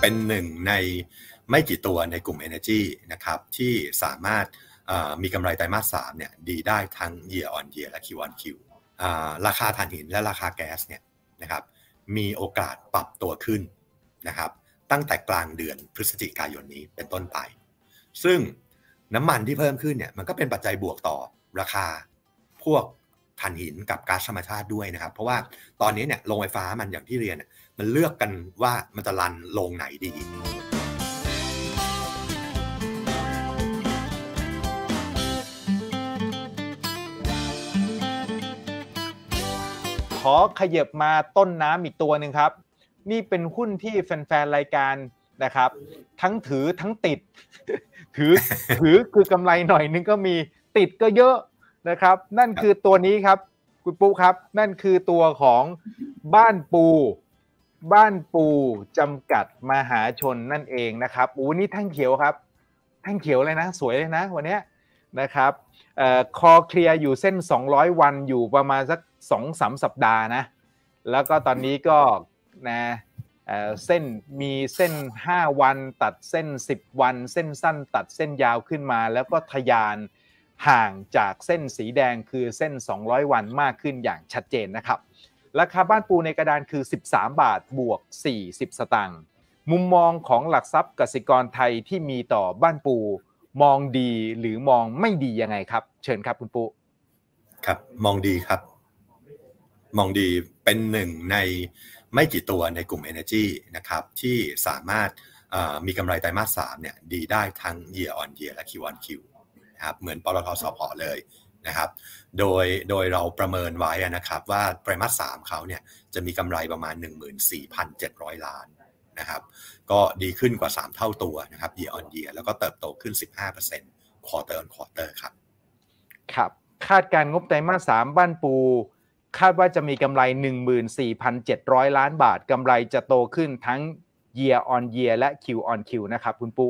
เป็นหนึ่งในไม่กี่ตัวในกลุ่ม Energy นะครับที่สามารถมีกำไรไตรมาสสามเนี่ยดีได้ทั้ง Year on Year และ Q on Q ราคาถ่านหินและราคาแก๊สเนี่ยนะครับมีโอกาสปรับตัวขึ้นนะครับตั้งแต่กลางเดือนพฤศจิกายนนี้เป็นต้นไป ซึ่งน้ำมันที่เพิ่มขึ้นเนี่ยมันก็เป็นปัจจัยบวกต่อราคาพวกถ่านหินกับก๊าซธรรมชาติด้วยนะครับ เพราะว่าตอนนี้เนี่ยโรงไฟฟ้ามันอย่างที่เรียนมันเลือกกันว่ามันจะรันโรงไหนดี ขอขยับมาต้นน้ำอีกตัวหนึ่งครับ นี่เป็นหุ้นที่แฟนๆ รายการนะครับ ทั้งถือทั้งติดถือถือคือกำไรหน่อยนึงก็มีติดก็เยอะนะครับนั่นคือตัวนี้ครับคุณปุ๊ครับ นั่นคือตัวของบ้านปู บ้านปูจำกัดมหาชนนั่นเองนะครับอู้นี่ท่างเขียวครับท่างเขียวเลยนะสวยเลยนะวันนี้นะครับคอเคลียร์อยู่เส้น 200 วันอยู่ประมาณสัก2งสสัปดาห์นะ แล้วก็ตอนนี้ก็นะเส้นมีเส้น 5 วัน ตัดเส้น 10 วัน เส้นสั้นตัดเส้นยาวขึ้นมาแล้วก็ทยานห่างจากเส้นสีแดงคือเส้น 200 วันมากขึ้นอย่างชัดเจนนะครับ ราคาบ้านปูในกระดานคือ 13 บาทบวก 40 สตางค์ มุมมองของหลักทรัพย์กสิกรไทยที่มีต่อบ้านปู มองดีหรือมองไม่ดียังไงครับ เชิญครับคุณปู ครับมองดีครับ มองดีเป็นหนึ่งในไม่กี่ตัวในกลุ่ม Energy นะครับ ที่สามารถมีกำไรไตรมาสสามเนี่ยดีได้ทั้ง year on year และ Q on Q ครับเหมือนปตทสพเลยนะครับโดยโดยเราประเมินไว้นะครับว่าไตรมาสสามเขาเนี่ยจะมีกำไรประมาณ 14,700 ล้านนะครับก็ดีขึ้นกว่า 3 เท่าตัวนะครับ year on year แล้วก็เติบโตขึ้น 15% quarter on quarter ครับครับคาดการงบไตรมาสสามบ้านปู คาดว่าจะมีกำไร 14,700 ล้านบาทกำไรจะโตขึ้นทั้ง year on year และ Q on Q นะครับ คุณปู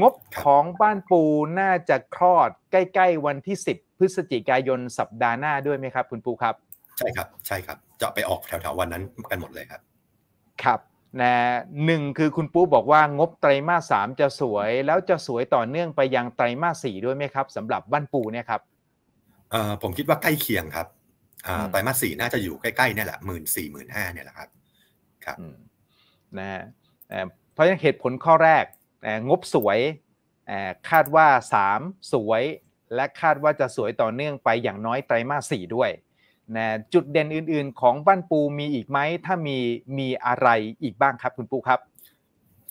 งบของบ้านปูน่าจะคลอดใกล้ ๆ วันที่ 10 พฤศจิกายนสัปดาห์หน้าด้วยไหมครับ คุณปูครับ ใช่ครับ ใช่ครับ จะไปออกแถว ๆวันนั้นกันหมดเลยครับ ครับนะหนึ่งคือคุณปูบอกว่างบไตรมาสสามจะสวย แล้วจะสวยต่อเนื่องไปยังไตรมาสสี่ด้วยไหมครับ สำหรับบ้านปูเนี่ยครับเอ่อผมคิดว่าใกล้เคียงครับไตรมาสสี่น่าจะอยู่ใกล้ๆเนี่ยแหละหมื่นสี่หมื่นห้าเนี่ยแหละครับครับนะเพราะฉะนั้นเหตุผลข้อแรกงบสวยคาดว่า 3 สวย และคาดว่าจะสวยต่อเนื่องไปอย่างน้อยไตรมาส4ด้วยนะจุดเด่นอื่นๆของบ้านปูมีอีกไหมถ้ามีมีอะไรอีกบ้างครับคุณปูครับ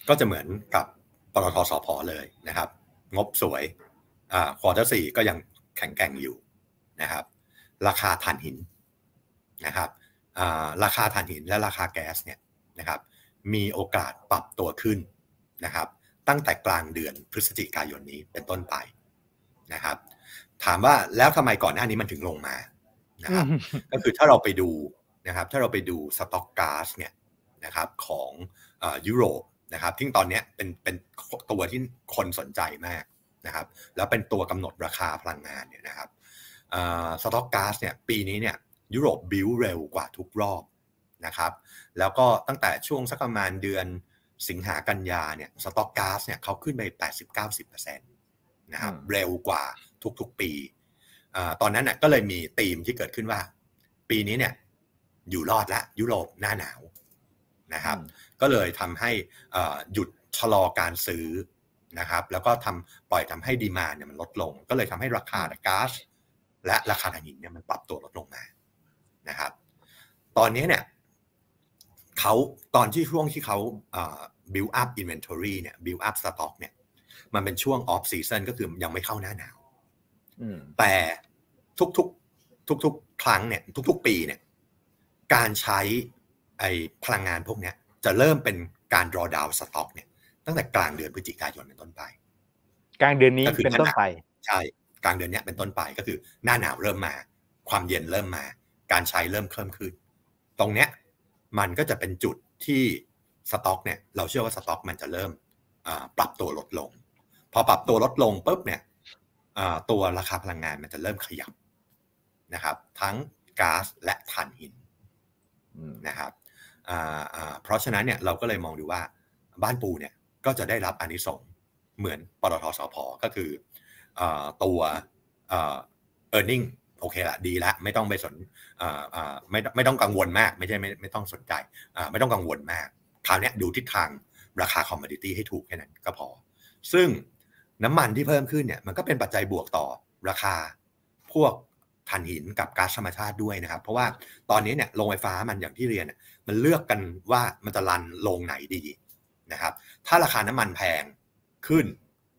ก็จะเหมือนกับปตทสพเลยนะครับ งบสวยอ่าควอเตอร์สี่ก็ยังแข็งแกร่งอยู่นะครับ ราคาถ่านหินนะครับอ่าราคาถ่านหินและราคาแก๊สเนี่ยนะครับ มีโอกาสปรับตัวขึ้นนะครับตั้งแต่กลางเดือนพฤศจิกายนนี้เป็นต้นไปนะครับ ถามว่าแล้วทำไมก่อนหน้านี้มันถึงลงมานะครับก็คือถ้าเราไปดูนะครับถ้าเราไปดูสต็อกก๊าซเนี่ยนะครับของยุโรปนะครับที่ตอนนี้เป็นเป็นตัวที่คนสนใจมากนะครับ แล้วเป็นตัวกำหนดราคาพลังงานเนี่ยนะครับสต็อกก๊าซเนี่ยปีนี้เนี่ยยุโรปบิวเร็วกว่าทุกรอบนะครับ แล้วก็ตั้งแต่ช่วงสักประมาณเดือนสิงหากันยาเนี่ยสต็อกก๊าซเนี่ยเขาขึ้นไป 80-90%นะครับเร็วกว่าทุกๆปี ตอนนั้นน่ยก็เลยมีธีมที่เกิดขึ้นว่า ปีนี้เนี่ยอยู่รอดละยุโรปหน้าหนาวนะครับ ก็เลยทำให้หยุดชะลอการซื้อนะครับ แล้วก็ทำปล่อยทำให้ดีมาเนี่ยมันลดลง ก็เลยทำให้ราคาก๊าซและราคาถ่านหินเนี่ยมันปรับตัวลดลงมานะครับ ตอนนี้เนี่ยเขาตอนที่ช่วงที่เขา build up inventory เนี่ย build up stock เนี่ย มันเป็นช่วง off season ก็คือยังไม่เข้าหน้าหนาวแต่ทุกๆทุกๆครั้งเนี่ย ทุกๆปีเนี่ยการใช้ไอพลังงานพวกเนี้ยจะเริ่มเป็นการ draw down stock เนี่ย ตั้งแต่กลางเดือนพฤศจิกายนเป็นต้นไป กลางเดือนนี้เป็นต้นไป ใช่ กลางเดือนเนี้ยเป็นต้นไปก็คือหน้าหนาวเริ่มมา ความเย็นเริ่มมา การใช้เริ่มเพิ่มขึ้น ตรงเนี้ยมันก็จะเป็นจุดที่สต็อกเนี่ยเราเชื่อว่าสต็อก มันจะเริ่มปรับตัวลดลง พอปรับตัวลดลงปุ๊บเนี่ยตัวราคาพลังงานมันจะเริ่มขยับนะครับ ทั้งก๊าซและถ่านหินนะครับเพราะฉะนั้นเนี่ยเราก็เลยมองดูว่าบ้านปูเนี่ยก็จะได้รับอนิสงเหมือนปตทสพก็คืออตัวเออร์เน็งโอเคละดีละไม่ต้องไปสนไม่ไม่ต้องกังวลมากไม่ใช่ไม่ไม่ต้องสนใจไม่ต้องกังวลมากคราวนี้ดูทิศทางราคาคอมมอดิตี้ให้ถูกแค่นั้นก็พอ ซึ่งน้ำมันที่เพิ่มขึ้นเนี่ยมันก็เป็นปัจจัยบวกต่อราคาพวกถ่านหินกับก๊าซธรรมชาติด้วยนะครับ เพราะว่าตอนนี้เนี่ยโรงไฟฟ้ามันอย่างที่เรียน มันเลือกกันว่ามันจะรันโรงไหนดีนะครับถ้าราคาน้ำมันแพงขึ้น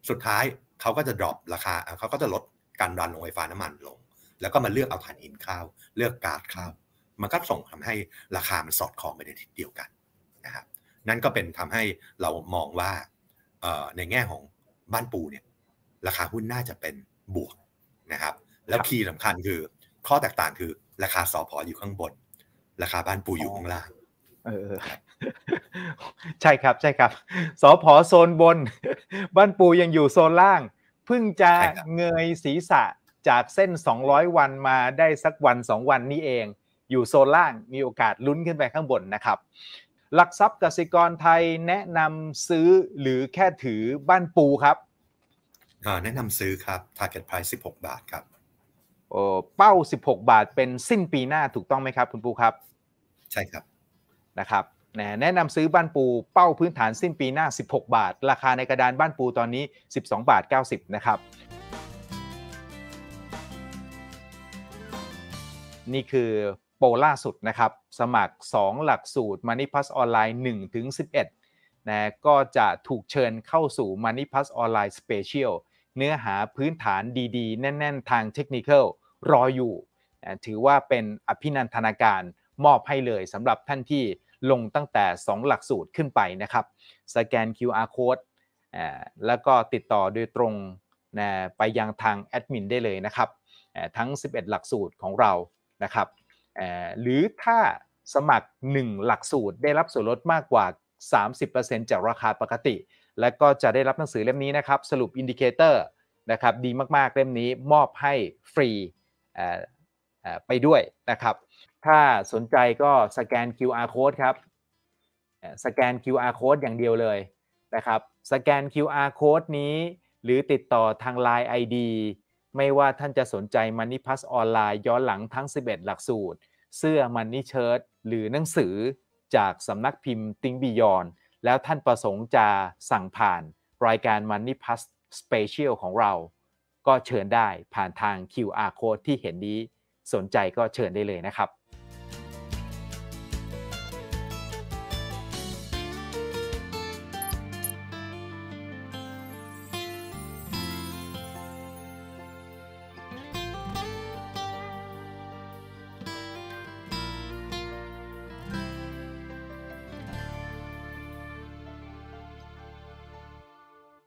สุดท้ายเขาก็จะดรอปราคาเขาก็จะลดการรันโรงไฟฟ้าน้ำมันลงแล้วก็มาเลือกเอาฐานอินเข้าเลือก การ์ดเข้ามันก็ส่งทำให้ราคา มันสอดคล้องไปในทิศเดียวกันนะครับนั่นก็เป็นทำให้เรามองว่าในแง่ของบ้านปูเนี่ย ราคาหุ้นน่าจะเป็นบวกนะครับ แล้วคีย์สำคัญคือข้อแตกต่างคือ ราคาสอพออยู่ข้างบนราคาบ้านปูอยู่ข้างล่างเออใช่ครับใช่ครับสอพอโซนบน บ้านปูยังอยู่โซนล่างเพิ่งจะเงยศีรษะจากเส้น 200 วันมาได้สักวัน 2 วันนี้เอง อยู่โซนล่างมีโอกาสลุ้นขึ้นไปข้างบนนะครับ หลักทรัพย์กสิกรไทยแนะนำซื้อหรือแค่ถือบ้านปูครับ แนะนำซื้อครับ target price 16 บาทครับเป้า 16 บาทเป็นสิ้นปีหน้าถูกต้องไหมครับคุณปูครับ ใช่ครับ นะครับ แนะนำซื้อบ้านปูเป้าพื้นฐานสิ้นปีหน้า 16 บาท ราคาในกระดานบ้านปูตอนนี้ 12 บาท 90 นะครับนี่คือโปรล่าสุดนะครับ สมัคร 2 หลักสูตร Money Plus ออนไลน์1ถึง11นะก็จะถูกเชิญเข้าสู่ Money Plus ออนไลน์ Special เนื้อหาพื้นฐานดีๆ แน่น ๆทางเทคนิครออยู่นะถือว่าเป็นอภินันทนาการมอบให้เลยสำหรับท่านที่ลงตั้งแต่ 2 หลักสูตรขึ้นไปนะครับ สแกน QR code แล้วก็ติดต่อโดยตรงนะไปยังทางแอดมินได้เลยนะครับ ทั้ง 11 หลักสูตรของเรานะครับหรือถ้าสมัคร 1 หลักสูตรได้รับส่วนลดมากกว่า 30%จากราคาปกติ และก็จะได้รับหนังสือเล่มนี้นะครับ สรุปอินดิเคเตอร์นะครับดีมากๆเล่มนี้มอบให้ฟรีไปด้วยนะครับถ้าสนใจก็สแกน QR code ครับสแกน QR code อย่างเดียวเลยนะครับสแกน QR code นี้ หรือติดต่อทาง Line ID ไม่ว่าท่านจะสนใจมันนิพัสออนไลน์ย้อนหลังทั้ง 11 หลักสูตร เสื้อมันนิเชิ้ตหรือหนังสือจากสำนักพิมพ์ติงบียอนแล้วท่านประสงค์จะสั่งผ่านรายการมันนิพัสสเปเชียลของเราก็เชิญได้ผ่านทาง QR code ที่เห็นนี้ สนใจก็เชิญได้เลยนะครับ